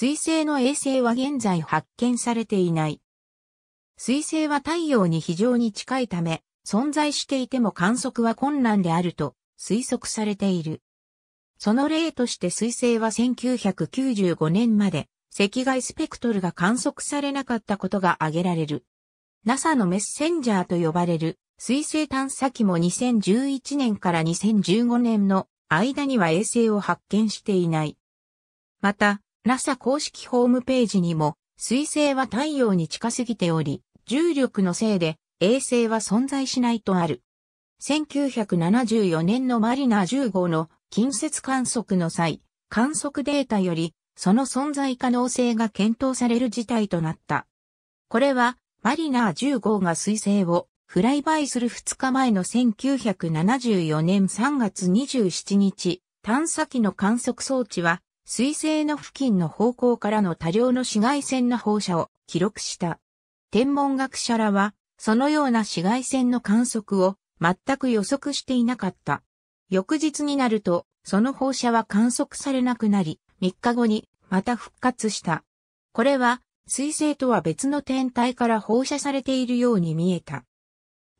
水星の衛星は現在発見されていない。水星は太陽に非常に近いため、存在していても観測は困難であると推測されている。その例として水星は1995年まで赤外スペクトルが観測されなかったことが挙げられる。NASA のメッセンジャーと呼ばれる水星探査機も2011年から2015年の間には衛星を発見していない。また、NASA 公式ホームページにも、水星は太陽に近すぎており、重力のせいで衛星は存在しないとある。1974年のマリナー10号の近接観測の際、観測データより、その存在可能性が検討される事態となった。これは、マリナー10号が彗星をフライバイする2日前の1974年3月27日、探査機の観測装置は水星の付近の方向からの多量の紫外線の放射を記録した。天文学者らは、そのような紫外線の観測を全く予測していなかった。翌日になると、その放射は観測されなくなり、3日後にまた復活した。これは、水星とは別の天体から放射されているように見えた。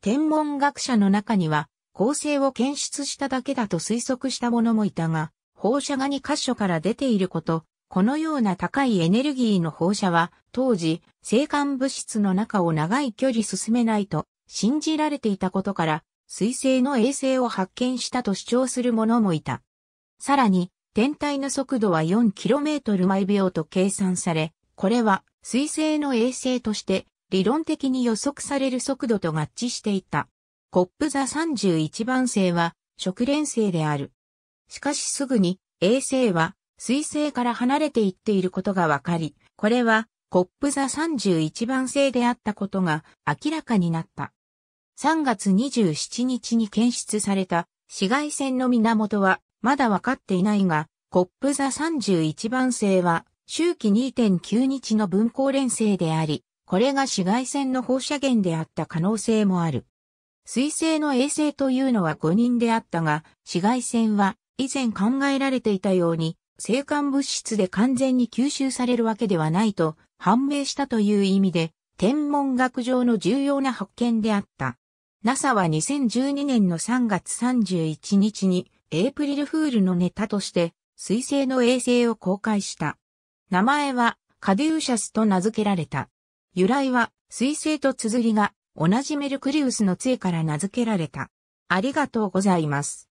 天文学者の中には、恒星を検出しただけだと推測した者もいたが、放射が2箇所から出ていること、このような高いエネルギーの放射は、当時、生還物質の中を長い距離進めないと信じられていたことから、水星の衛星を発見したと主張する者もいた。さらに、天体の速度は 4km 毎秒と計算され、これは水星の衛星として理論的に予測される速度と合致していた。コップ座31番星は食連星である。しかしすぐに衛星は水星から離れていっていることがわかり、これはコップ座31番星であったことが明らかになった。3月27日に検出された紫外線の源はまだわかっていないが、コップ座31番星は周期2.9日の分光連星であり、これが紫外線の放射源であった可能性もある。水星の衛星というのは5人であったが、紫外線は以前考えられていたように、生還物質で完全に吸収されるわけではないと判明したという意味で、天文学上の重要な発見であった。NASA は2012年の3月31日に、エイプリルフールのネタとして、水星の衛星を公開した。名前は、カデューシャスと名付けられた。由来は、水星と綴りが、同じメルクリウスの杖から名付けられた。ありがとうございます。